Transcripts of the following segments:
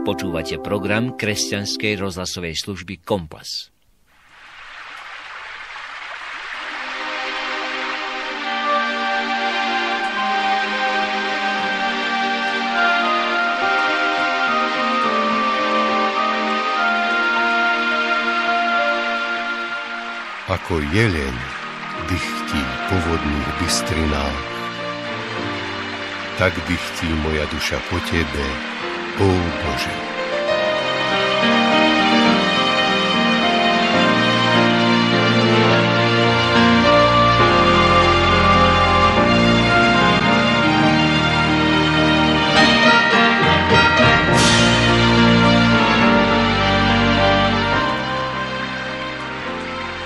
Počúvate program kresťanskej rozhlasovej služby Kompas. Ako jeleň dychtí po vodných bystrinách, tak dychtí moja duša po tebe, O Bože.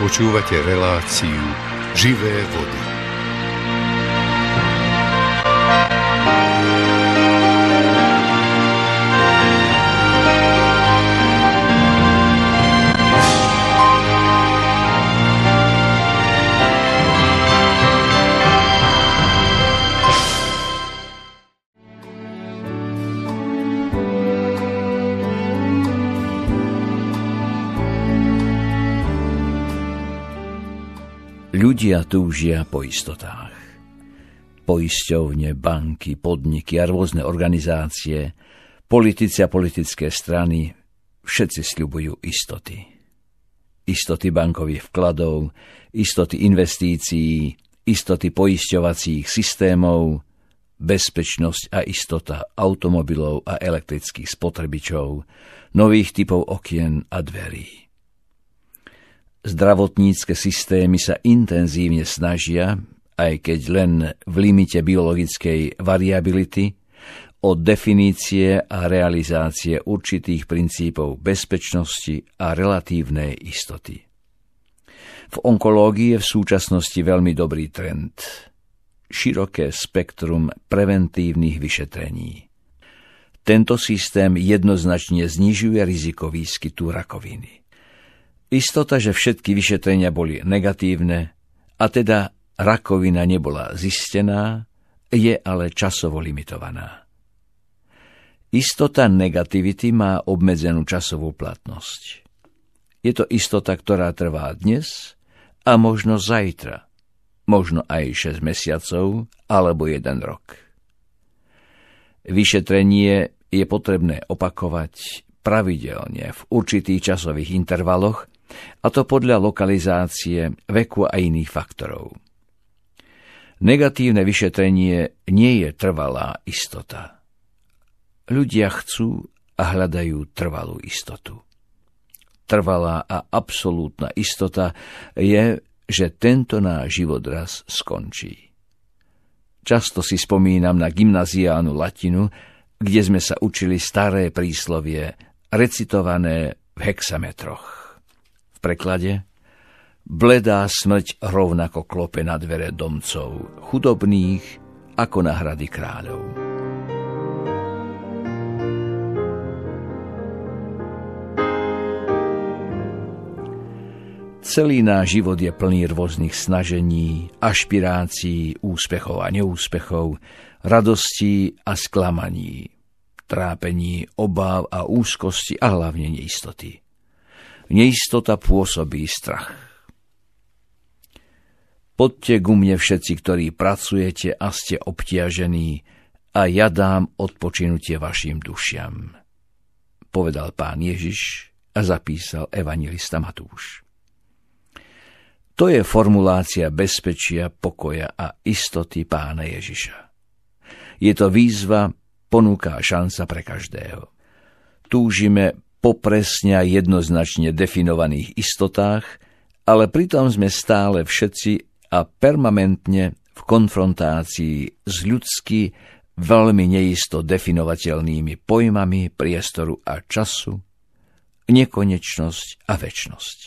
Počúvate reláciu Živé vody. Ľudia túžia po istotách. Poisťovne, banky, podniky a rôzne organizácie, politici a politické strany, všetci sľubujú istoty. Istoty bankových vkladov, istoty investícií, istoty poisťovacích systémov, bezpečnosť a istota automobilov a elektrických spotrebičov, nových typov okien a dverí. Zdravotnícke systémy sa intenzívne snažia, aj keď len v limite biologickej variability, o definície a realizácie určitých princípov bezpečnosti a relatívnej istoty. V onkológii je v súčasnosti veľmi dobrý trend – široké spektrum preventívnych vyšetrení. Tento systém jednoznačne znižuje riziko výskytu rakoviny. Istota, že všetky vyšetrenia boli negatívne, a teda rakovina nebola zistená, je ale časovo limitovaná. Istota negativity má obmedzenú časovú platnosť. Je to istota, ktorá trvá dnes a možno zajtra, možno aj 6 mesiacov alebo 1 rok. Vyšetrenie je potrebné opakovať pravidelne v určitých časových intervaloch a to podľa lokalizácie, veku a iných faktorov. Negatívne vyšetrenie nie je trvalá istota. Ľudia chcú a hľadajú trvalú istotu. Trvalá a absolútna istota je, že tento náš život raz skončí. Často si spomínam na gymnaziánu latinu, kde sme sa učili staré príslovie, recitované v hexametroch preklade, bledá smrť rovnako klope na dvere domcov, chudobných ako na hrady kráľov. Celý náš život je plný rôznych snažení, ašpirácií, úspechov a neúspechov, radostí a sklamaní, trápení, obáv a úzkosti a hlavne neistoty. Neistota pôsobí strach. Poďte ku mne všetci, ktorí pracujete a ste obtiažení, a ja dám odpočinutie vašim dušiam, povedal pán Ježiš a zapísal evangelista Matúš. To je formulácia bezpečia, pokoja a istoty pána Ježiša. Je to výzva, ponúka šanca pre každého. Túžime a jednoznačne definovaných istotách, ale pritom sme stále všetci a permanentne v konfrontácii s ľudsky veľmi neisto definovateľnými pojmami priestoru a času, nekonečnosť a väčnosť.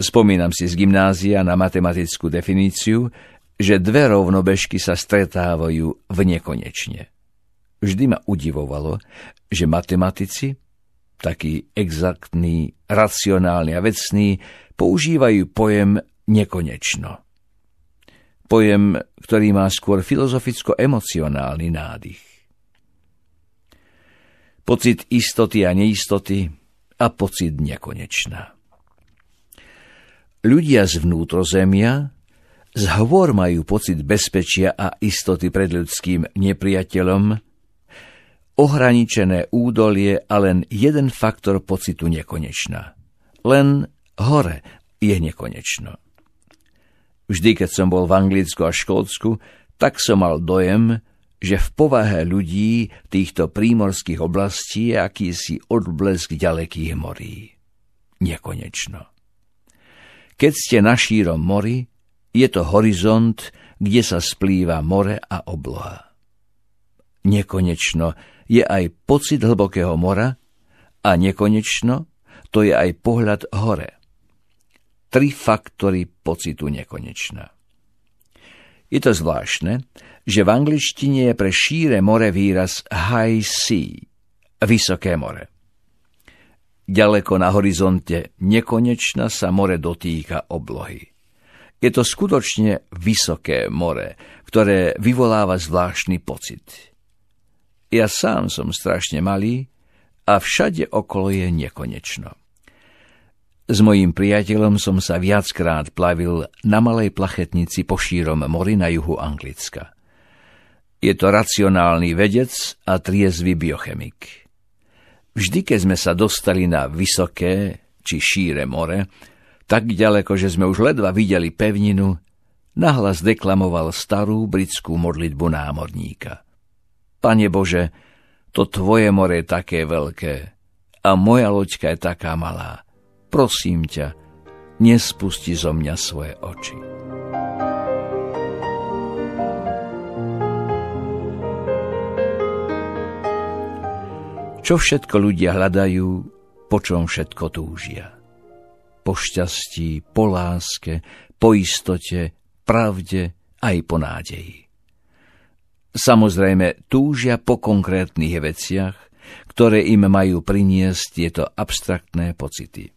Spomínam si z gymnázia na matematickú definíciu, že dve rovnobežky sa stretávajú v nekonečne. Vždy ma udivovalo, že matematici, takí exaktní, racionálni a vecní, používajú pojem nekonečno. Pojem, ktorý má skôr filozoficko-emocionálny nádych. Pocit istoty a neistoty a pocit nekonečná. Ľudia z vnútrozemia z majú pocit bezpečia a istoty pred ľudským nepriateľom, ohraničené údolie a len jeden faktor pocitu nekonečná. Len hore je nekonečno. Vždy, keď som bol v Anglicku a Škótsku, tak som mal dojem, že v povahe ľudí týchto prímorských oblastí je akýsi odblesk ďalekých morí. Nekonečno. Keď ste na šírom mori, je to horizont, kde sa splýva more a obloha. Nekonečno je aj pocit hlbokého mora a nekonečno to je aj pohľad hore. Tri faktory pocitu nekonečna. Je to zvláštne, že v angličtine je pre šíre more výraz high sea, vysoké more. Ďaleko na horizonte nekonečna sa more dotýka oblohy. Je to skutočne vysoké more, ktoré vyvoláva zvláštny pocit – ja sám som strašne malý a všade okolo je nekonečno. S mojím priateľom som sa viackrát plavil na malej plachetnici po šírom mori na juhu Anglicka. Je to racionálny vedec a triezvy biochemik. Vždy, keď sme sa dostali na vysoké či šíre more, tak ďaleko, že sme už ledva videli pevninu, nahlas deklamoval starú britskú modlitbu námorníka – Pane Bože, to Tvoje more je také veľké a moja loďka je taká malá. Prosím ťa, nespusti zo mňa svoje oči. Čo všetko ľudia hľadajú, po čom všetko túžia. Po šťastí, po láske, po istote, pravde aj po nádeji. Samozrejme, túžia po konkrétnych veciach, ktoré im majú priniesť tieto abstraktné pocity.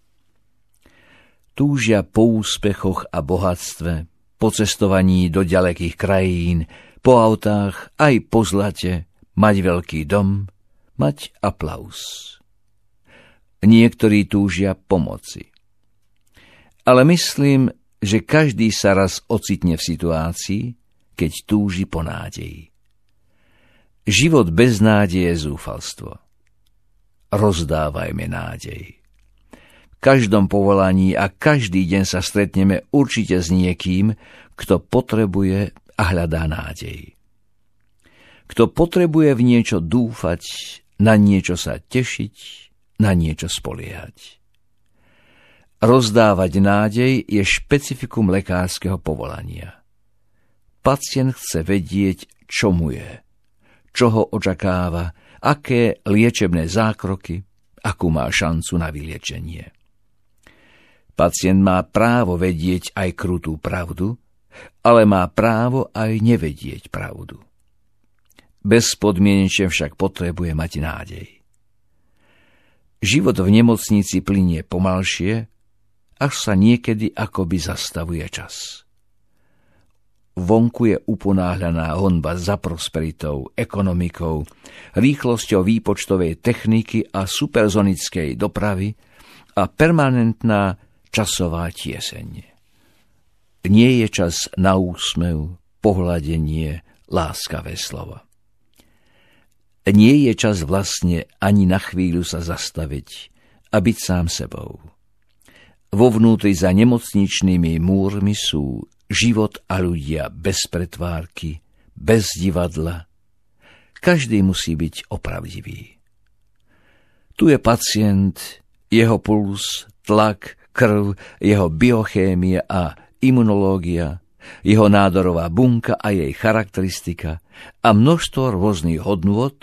Túžia po úspechoch a bohatstve, po cestovaní do ďalekých krajín, po autách, aj po zlate, mať veľký dom, mať aplaus. Niektorí túžia pomoci. Ale myslím, že každý sa raz ocitne v situácii, keď túži po nádeji. Život bez nádeje je zúfalstvo. Rozdávajme nádej. V každom povolaní a každý deň sa stretneme určite s niekým, kto potrebuje a hľadá nádej. Kto potrebuje v niečo dúfať, na niečo sa tešiť, na niečo spoliehať. Rozdávať nádej je špecifikum lekárskeho povolania. Pacient chce vedieť, čo mu je čo ho očakáva, aké liečebné zákroky, akú má šancu na vyliečenie. Pacient má právo vedieť aj krutú pravdu, ale má právo aj nevedieť pravdu. Bezpodmienečne však potrebuje mať nádej. Život v nemocnici plinie pomalšie, až sa niekedy akoby zastavuje čas. Vonku je uponáhľaná honba za prosperitou, ekonomikou, rýchlosťou výpočtovej techniky a superzonickej dopravy a permanentná časová tieseň. Nie je čas na úsmev, pohľadenie, láskavé slova. Nie je čas vlastne ani na chvíľu sa zastaviť a byť sám sebou. Vo vnútri za nemocničnými múrmi sú život a ľudia bez pretvárky, bez divadla. Každý musí byť opravdivý. Tu je pacient, jeho puls, tlak, krv, jeho biochémia a imunológia, jeho nádorová bunka a jej charakteristika a množstvo rôznych hodnôt,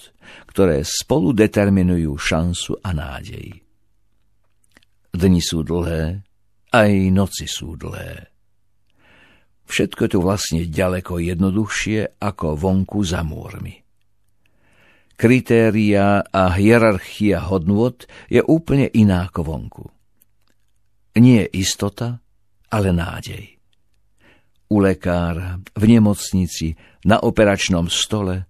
ktoré spolu determinujú šancu a nádej. Dni sú dlhé, aj noci sú dlhé. Všetko je tu vlastne ďaleko jednoduchšie ako vonku za múrmi. Kritéria a hierarchia hodnôt je úplne iná ako vonku. Nie istota, ale nádej. U lekára, v nemocnici, na operačnom stole,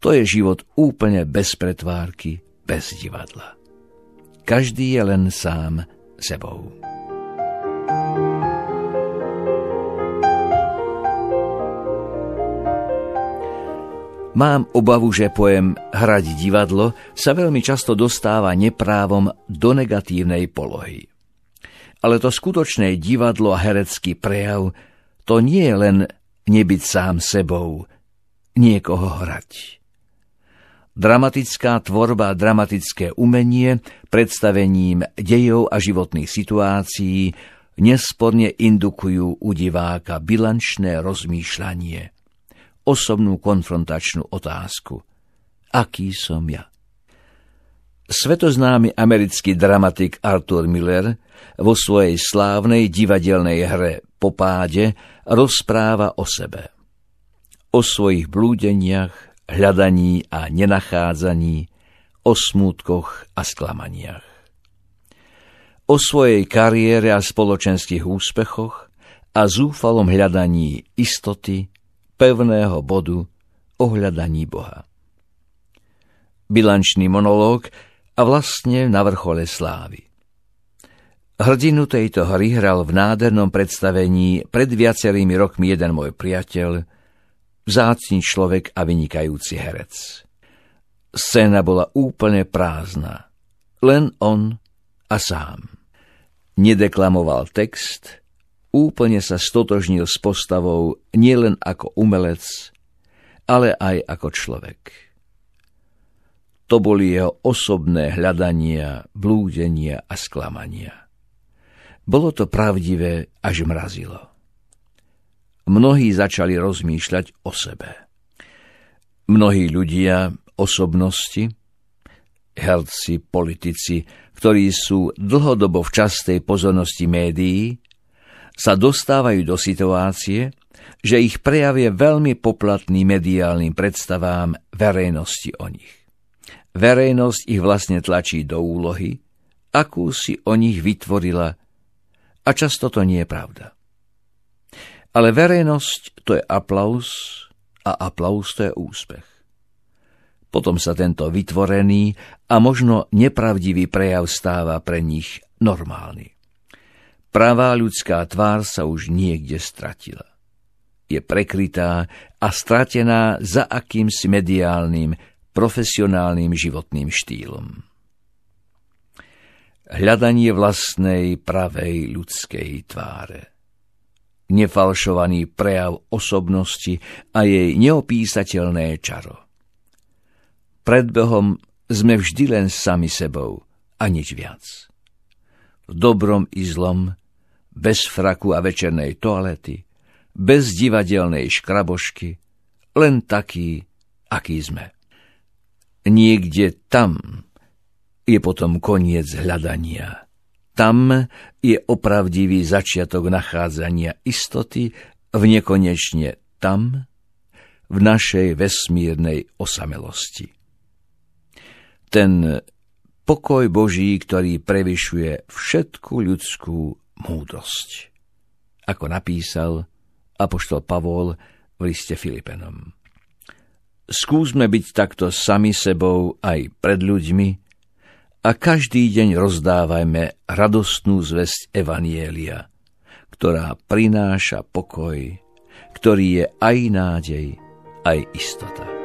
to je život úplne bez pretvárky, bez divadla. Každý je len sám sebou. Mám obavu, že pojem hrať divadlo sa veľmi často dostáva neprávom do negatívnej polohy. Ale to skutočné divadlo a herecký prejav to nie je len nebyť sám sebou, niekoho hrať. Dramatická tvorba, dramatické umenie, predstavením dejov a životných situácií nesporne indukujú u diváka bilančné rozmýšľanie – osobnú konfrontačnú otázku. Aký som ja? Svetoznámy americký dramatik Arthur Miller vo svojej slávnej divadelnej hre Popáde rozpráva o sebe. O svojich blúdeniach, hľadaní a nenachádzaní, o smútkoch a sklamaniach. O svojej kariére a spoločenských úspechoch a zúfalom hľadaní istoty pevného bodu ohľadaní Boha. Bilančný monológ a vlastne na vrchole slávy. Hrdinu tejto hry hral v nádhernom predstavení pred viacerými rokmi jeden môj priateľ, vzácný človek a vynikajúci herec. Scéna bola úplne prázdna. Len on a sám. Nedeklamoval text, úplne sa stotožnil s postavou nielen ako umelec, ale aj ako človek. To boli jeho osobné hľadania, blúdenia a sklamania. Bolo to pravdivé, až mrazilo. Mnohí začali rozmýšľať o sebe. Mnohí ľudia, osobnosti, herci, politici, ktorí sú dlhodobo v častej pozornosti médií, sa dostávajú do situácie, že ich prejav je veľmi poplatný mediálnym predstavám verejnosti o nich. Verejnosť ich vlastne tlačí do úlohy, akú si o nich vytvorila a často to nie je pravda. Ale verejnosť to je aplaus a aplaus to je úspech. Potom sa tento vytvorený a možno nepravdivý prejav stáva pre nich normálny. Pravá ľudská tvár sa už niekde stratila. Je prekrytá a stratená za akýmsi mediálnym, profesionálnym životným štýlom. Hľadanie vlastnej pravej ľudskej tváre nefalšovaný prejav osobnosti a jej neopísateľné čaro. Pred Bohom sme vždy len sami sebou a nič viac. V dobrom i zlom, bez fraku a večernej toalety, bez divadelnej škrabošky, len taký, aký sme. Niekde tam je potom koniec hľadania. Tam je opravdivý začiatok nachádzania istoty v nekonečne tam, v našej vesmírnej osamelosti. Ten pokoj Boží, ktorý prevyšuje všetku ľudskú múdrosť. Ako napísal apoštol Pavol v liste Filipenom. Skúsme byť takto sami sebou aj pred ľuďmi a každý deň rozdávajme radostnú zväzť Evanielia, ktorá prináša pokoj, ktorý je aj nádej, aj istota.